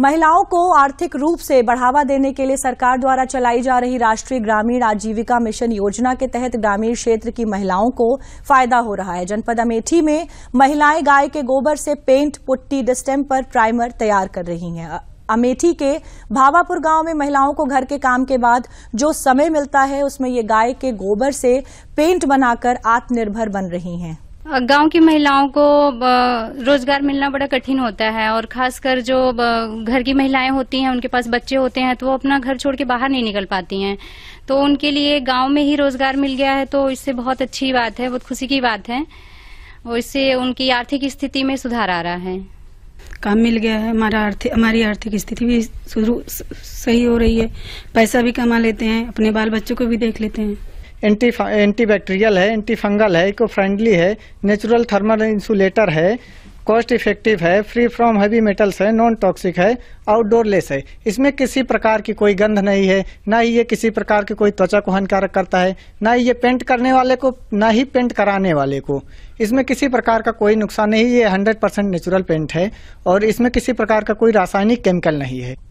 महिलाओं को आर्थिक रूप से बढ़ावा देने के लिए सरकार द्वारा चलाई जा रही राष्ट्रीय ग्रामीण आजीविका मिशन योजना के तहत ग्रामीण क्षेत्र की महिलाओं को फायदा हो रहा है जनपद अमेठी में महिलाएं गाय के गोबर से पेंट पुट्टी डिस्टेम्पर प्राइमर तैयार कर रही हैं अमेठी के भावापुर गांव में महिलाओं को घर के काम के बाद जो समय मिलता है उसमें ये गाय के गोबर से पेंट बनाकर आत्मनिर्भर बन रही हैं गांव की महिलाओं को रोजगार मिलना बड़ा कठिन होता है और खासकर जो घर की महिलाएं होती हैं उनके पास बच्चे होते हैं तो वो अपना घर छोड़ के बाहर नहीं निकल पाती हैं तो उनके लिए गांव में ही रोजगार मिल गया है तो इससे बहुत अच्छी बात है बहुत खुशी की बात है और इससे उनकी आर्थिक स्थिति में सुधार आ रहा है काम मिल गया है हमारा आर्थिक हमारी आर्थिक स्थिति भी सही हो रही है पैसा भी कमा लेते हैं अपने बाल बच्चों को भी देख लेते हैं एंटी एंटी बैक्टीरियल है एंटी फंगल है इको फ्रेंडली है नेचुरल थर्मल इंसुलेटर है कॉस्ट इफेक्टिव है फ्री फ्रॉम हैवी मेटल्स है नॉन टॉक्सिक है आउटडोर लेस है इसमें किसी प्रकार की कोई गंध नहीं है ना ही ये किसी प्रकार की कोई त्वचा को हानिकारक करता है ना ही ये पेंट करने वाले को ना ही पेंट कराने वाले को इसमें किसी प्रकार का कोई नुकसान नहीं ये 100 परसेंट नेचुरल पेंट है और इसमें किसी प्रकार का कोई रासायनिक केमिकल नहीं है